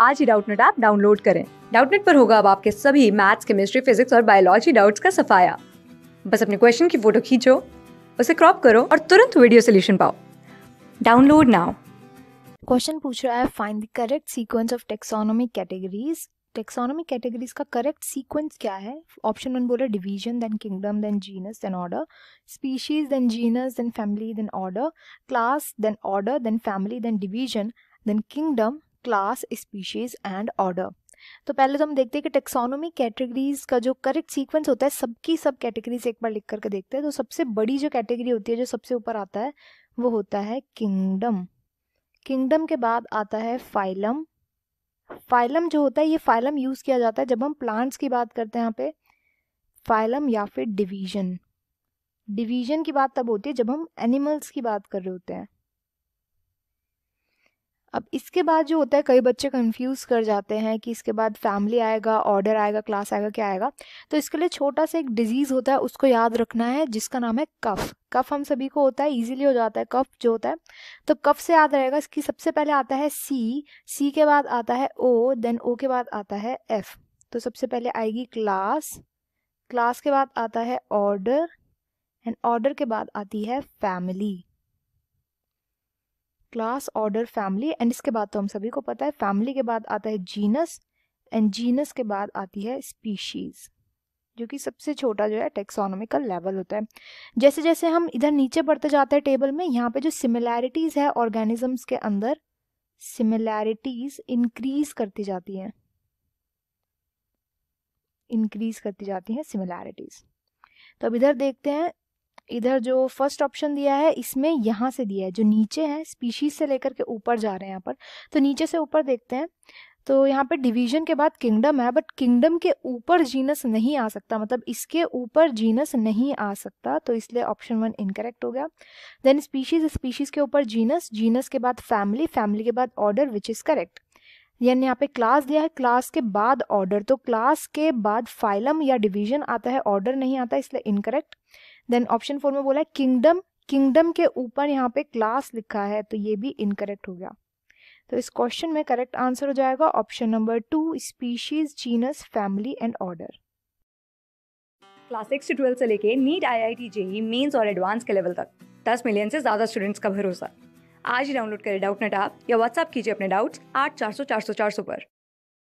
आज ही Doubtnut app download करें डाउटनेट पर होगा अब आपके सभी मैथ्स केमिस्ट्री फिजिक्स और बायोलॉजी डाउट्स का सफाया बस अपने क्वेश्चन की फोटो खींचो उसे क्रॉप करो और तुरंत वीडियो सोल्यूशन पाओ डाउनलोड नाउ क्वेश्चन पूछ रहा है find the correct sequence of taxonomy categories taxonomy categories का करेक्ट सीक्वेंस क्या है ऑप्शन वन बोला division then kingdom then genus then order species then genus then family then order class then order then family then division then kingdom class species and order तो पहले तो हम देखते हैं कि टेक्सोनोमी कैटेगरीज का जो करेक्ट सीक्वेंस होता है सबकी सब कैटेगरीज एक बार लिख करके देखते हैं तो सबसे बड़ी जो कैटेगरी होती है जो सबसे ऊपर आता है वो होता है किंगडम किंगडम के बाद आता है फाइलम फाइलम जो होता है ये फाइलम यूज़ किया जाता है जब हम प्लांट्स की बात करते हैं यहाँ पे फाइलम या फिर डिवीजन डिवीजन की बात तब होती है जब हम एनिमल्स की बात कर रहे होते हैं अब इसके बाद जो होता है कई बच्चे कंफ्यूज कर जाते हैं कि इसके बाद फैमिली आएगा ऑर्डर आएगा क्लास आएगा क्या आएगा तो इसके लिए छोटा सा एक डिजीज़ होता है उसको याद रखना है जिसका नाम है कफ कफ हम सभी को होता है इजीली हो जाता है कफ जो होता है तो कफ से याद रहेगा इसकी सबसे पहले आता है सी सी के बाद आता है ओ देन ओ के बाद आता है एफ तो सबसे पहले आएगी क्लास क्लास के बाद आता है ऑर्डर एंड ऑर्डर के बाद आती है family class order family and इसके बाद तो हम सभी को पता है फैमिली के बाद आता है जीनस एंड जीनस के बाद आती है स्पीशीज़ जो कि सबसे छोटा जो है टेक्सोनोमिकल लेवल होता है जैसे जैसे हम इधर नीचे बढ़ते जाते हैं टेबल में यहाँ पे जो सिमिलैरिटीज़ है ऑर्गेनिजम्स के अंदर सिमिलैरिटीज़ इंक्रीज करती जाती हैं इंक्रीज करती जाती हैं सिमिलैरिटीज़ तो अब इधर देखते हैं इधर जो फर्स्ट ऑप्शन दिया है इसमें यहाँ से दिया है जो नीचे है स्पीशीज से लेकर के ऊपर जा रहे हैं यहाँ पर तो नीचे से ऊपर देखते हैं तो यहाँ पे डिवीजन के बाद किंगडम है बट किंगडम के ऊपर जीनस नहीं आ सकता मतलब इसके ऊपर जीनस नहीं आ सकता तो इसलिए ऑप्शन वन इनकरेक्ट हो गया देन स्पीशीज स्पीशीज के ऊपर जीनस जीनस के बाद फैमिली फैमिली के बाद ऑर्डर विच इज़ करेक्ट यानी यहाँ पे क्लास दिया है क्लास के बाद ऑर्डर तो क्लास के बाद फाइलम या डिवीजन आता है ऑर्डर नहीं आता इसलिए इनकरेक्ट देन ऑप्शन फोर में बोला किंगडम किंगडम के ऊपर यहाँ पे क्लास लिखा है तो ये भी इनकरेक्ट हो गया तो इस क्वेश्चन में करेक्ट आंसर हो जाएगा option number two species genus family and order class six से ट्वेल्थ से लेके NEET I I T JEE mains और एडवांस के लेवल तक दस मिलियन से ज़्यादा स्टूडेंट्स का भरोसा आज ही डाउनलोड करें डाउट नेट आप या व्हाट्सअप कीजिए अपने डाउट्स आठ चार सौ चार सौ चार सौ पर